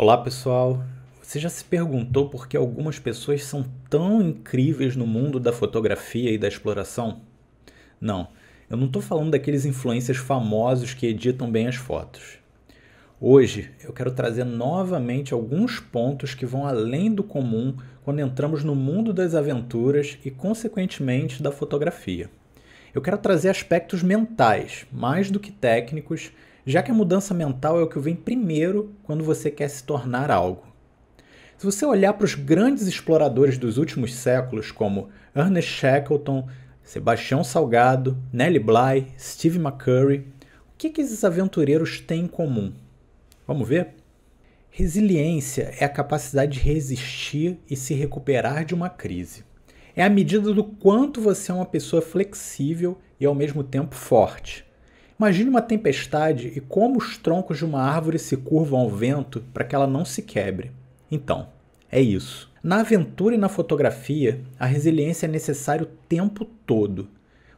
Olá pessoal, você já se perguntou por que algumas pessoas são tão incríveis no mundo da fotografia e da exploração? Não, eu não estou falando daqueles influencers famosos que editam bem as fotos. Hoje eu quero trazer novamente alguns pontos que vão além do comum quando entramos no mundo das aventuras e, consequentemente, da fotografia. Eu quero trazer aspectos mentais, mais do que técnicos, já que a mudança mental é o que vem primeiro quando você quer se tornar algo. Se você olhar para os grandes exploradores dos últimos séculos, como Ernest Shackleton, Sebastião Salgado, Nellie Bly, Steve McCurry, o que, que esses aventureiros têm em comum? Vamos ver? Resiliência é a capacidade de resistir e se recuperar de uma crise. É a medida do quanto você é uma pessoa flexível e ao mesmo tempo forte. Imagine uma tempestade e como os troncos de uma árvore se curvam ao vento para que ela não se quebre. Então, é isso. Na aventura e na fotografia, a resiliência é necessária o tempo todo.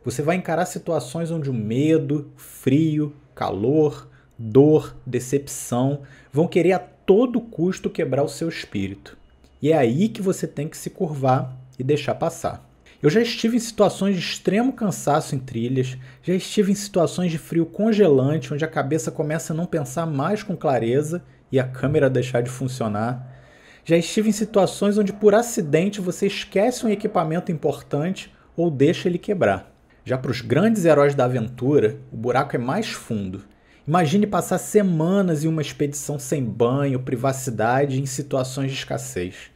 Você vai encarar situações onde o medo, frio, calor, dor, decepção vão querer a todo custo quebrar o seu espírito. E é aí que você tem que se curvar e deixar passar. Eu já estive em situações de extremo cansaço em trilhas, já estive em situações de frio congelante, onde a cabeça começa a não pensar mais com clareza e a câmera deixar de funcionar. Já estive em situações onde por acidente você esquece um equipamento importante ou deixa ele quebrar. Já para os grandes heróis da aventura, o buraco é mais fundo. Imagine passar semanas em uma expedição sem banho, privacidade e em situações de escassez.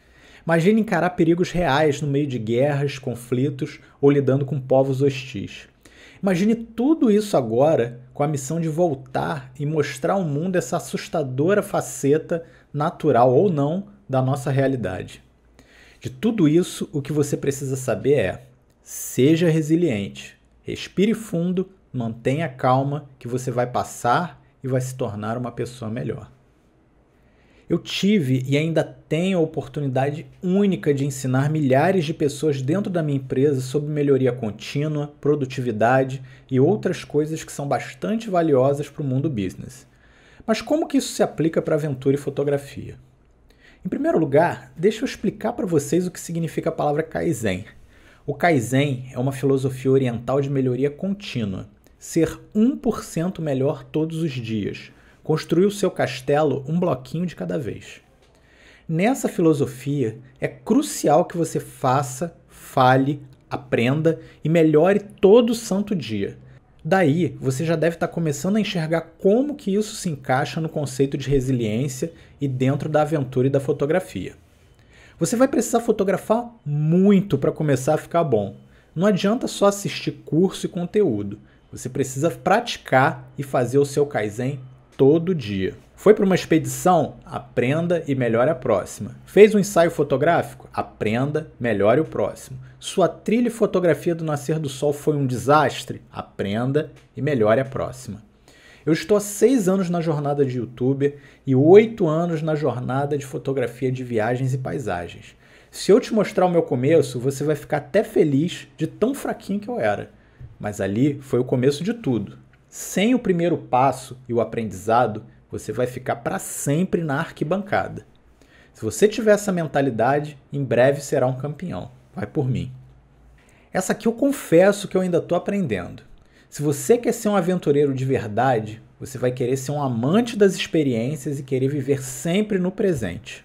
Imagine encarar perigos reais no meio de guerras, conflitos ou lidando com povos hostis. Imagine tudo isso agora com a missão de voltar e mostrar ao mundo essa assustadora faceta, natural ou não, da nossa realidade. De tudo isso, o que você precisa saber é: seja resiliente, respire fundo, mantenha calma, que você vai passar e vai se tornar uma pessoa melhor. Eu tive e ainda tenho a oportunidade única de ensinar milhares de pessoas dentro da minha empresa sobre melhoria contínua, produtividade e outras coisas que são bastante valiosas para o mundo business. Mas como que isso se aplica para aventura e fotografia? Em primeiro lugar, deixa eu explicar para vocês o que significa a palavra Kaizen. O Kaizen é uma filosofia oriental de melhoria contínua, ser 1% melhor todos os dias construiu seu castelo um bloquinho de cada vez. Nessa filosofia, é crucial que você faça, fale, aprenda e melhore todo santo dia. Daí, você já deve estar começando a enxergar como que isso se encaixa no conceito de resiliência e dentro da aventura e da fotografia. Você vai precisar fotografar muito para começar a ficar bom. Não adianta só assistir curso e conteúdo. Você precisa praticar e fazer o seu Kaizen todo dia. Foi para uma expedição? Aprenda e melhore a próxima. Fez um ensaio fotográfico? Aprenda, melhore o próximo. Sua trilha e fotografia do nascer do sol foi um desastre? Aprenda e melhore a próxima. Eu estou há seis anos na jornada de youtuber e oito anos na jornada de fotografia de viagens e paisagens. Se eu te mostrar o meu começo, você vai ficar até feliz de tão fraquinho que eu era. Mas ali foi o começo de tudo. Sem o primeiro passo e o aprendizado, você vai ficar para sempre na arquibancada. Se você tiver essa mentalidade, em breve será um campeão. Vai por mim. Essa aqui eu confesso que eu ainda estou aprendendo. Se você quer ser um aventureiro de verdade, você vai querer ser um amante das experiências e querer viver sempre no presente.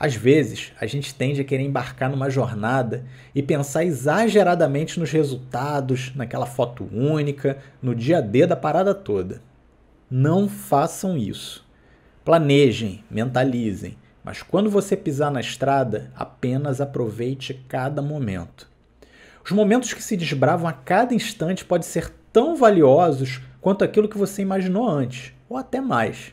Às vezes, a gente tende a querer embarcar numa jornada e pensar exageradamente nos resultados, naquela foto única, no dia a dia da parada toda. Não façam isso. Planejem, mentalizem, mas quando você pisar na estrada, apenas aproveite cada momento. Os momentos que se desbravam a cada instante podem ser tão valiosos quanto aquilo que você imaginou antes, ou até mais.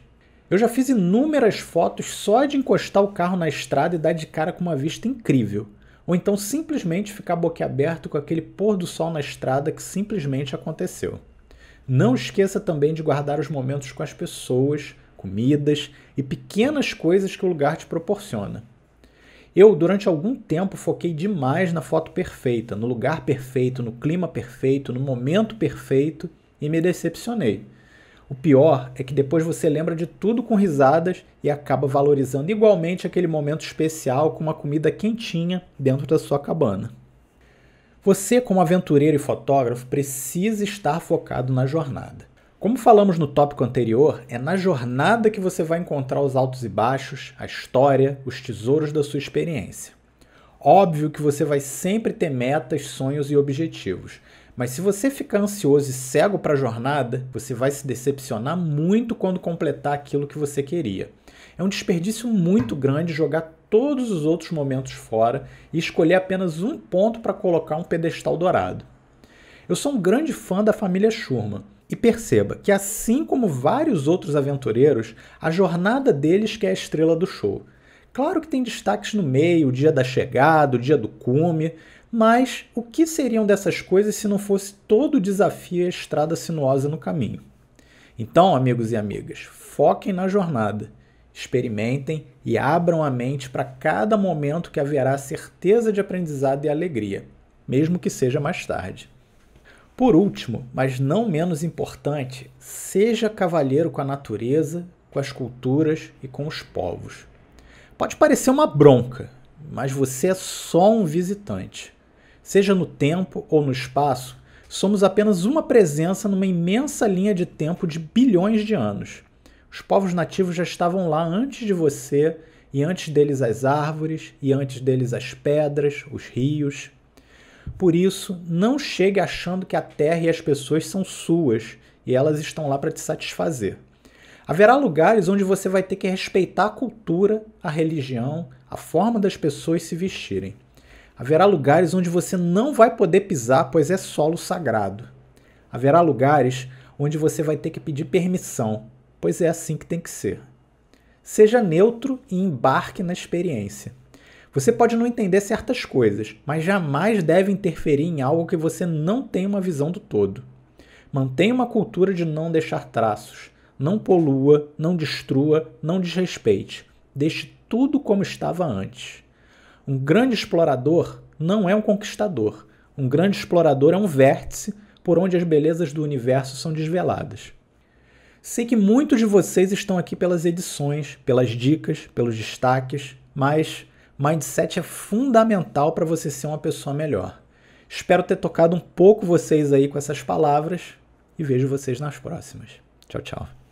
Eu já fiz inúmeras fotos só de encostar o carro na estrada e dar de cara com uma vista incrível. Ou então simplesmente ficar boquiaberto com aquele pôr do sol na estrada que simplesmente aconteceu. Não esqueça também de guardar os momentos com as pessoas, comidas e pequenas coisas que o lugar te proporciona. Eu, durante algum tempo, foquei demais na foto perfeita, no lugar perfeito, no clima perfeito, no momento perfeito e me decepcionei o pior é que depois você lembra de tudo com risadas e acaba valorizando igualmente aquele momento especial com uma comida quentinha dentro da sua cabana. Você, como aventureiro e fotógrafo, precisa estar focado na jornada. Como falamos no tópico anterior, é na jornada que você vai encontrar os altos e baixos, a história, os tesouros da sua experiência. Óbvio que você vai sempre ter metas, sonhos e objetivos, mas se você ficar ansioso e cego para a jornada, você vai se decepcionar muito quando completar aquilo que você queria. É um desperdício muito grande jogar todos os outros momentos fora e escolher apenas um ponto para colocar um pedestal dourado. Eu sou um grande fã da família Schurman e perceba que, assim como vários outros aventureiros, a jornada deles que é a estrela do show. Claro que tem destaques no meio, o dia da chegada, o dia do cume, mas o que seriam dessas coisas se não fosse todo o desafio e a estrada sinuosa no caminho? Então, amigos e amigas, foquem na jornada, experimentem e abram a mente para cada momento que haverá certeza de aprendizado e alegria, mesmo que seja mais tarde. Por último, mas não menos importante, seja cavalheiro com a natureza, com as culturas e com os povos. Pode parecer uma bronca, mas você é só um visitante. Seja no tempo ou no espaço, somos apenas uma presença numa imensa linha de tempo de bilhões de anos. Os povos nativos já estavam lá antes de você, e antes deles as árvores, e antes deles as pedras, os rios. Por isso, não chegue achando que a terra e as pessoas são suas e elas estão lá para te satisfazer. Haverá lugares onde você vai ter que respeitar a cultura, a religião, a forma das pessoas se vestirem. Haverá lugares onde você não vai poder pisar, pois é solo sagrado. Haverá lugares onde você vai ter que pedir permissão, pois é assim que tem que ser. Seja neutro e embarque na experiência. Você pode não entender certas coisas, mas jamais deve interferir em algo que você não tem uma visão do todo. Mantenha uma cultura de não deixar traços não polua, não destrua, não desrespeite. Deixe tudo como estava antes. Um grande explorador não é um conquistador. Um grande explorador é um vértice por onde as belezas do universo são desveladas. Sei que muitos de vocês estão aqui pelas edições, pelas dicas, pelos destaques, mas mindset é fundamental para você ser uma pessoa melhor. Espero ter tocado um pouco vocês aí com essas palavras e vejo vocês nas próximas. Tchau, tchau.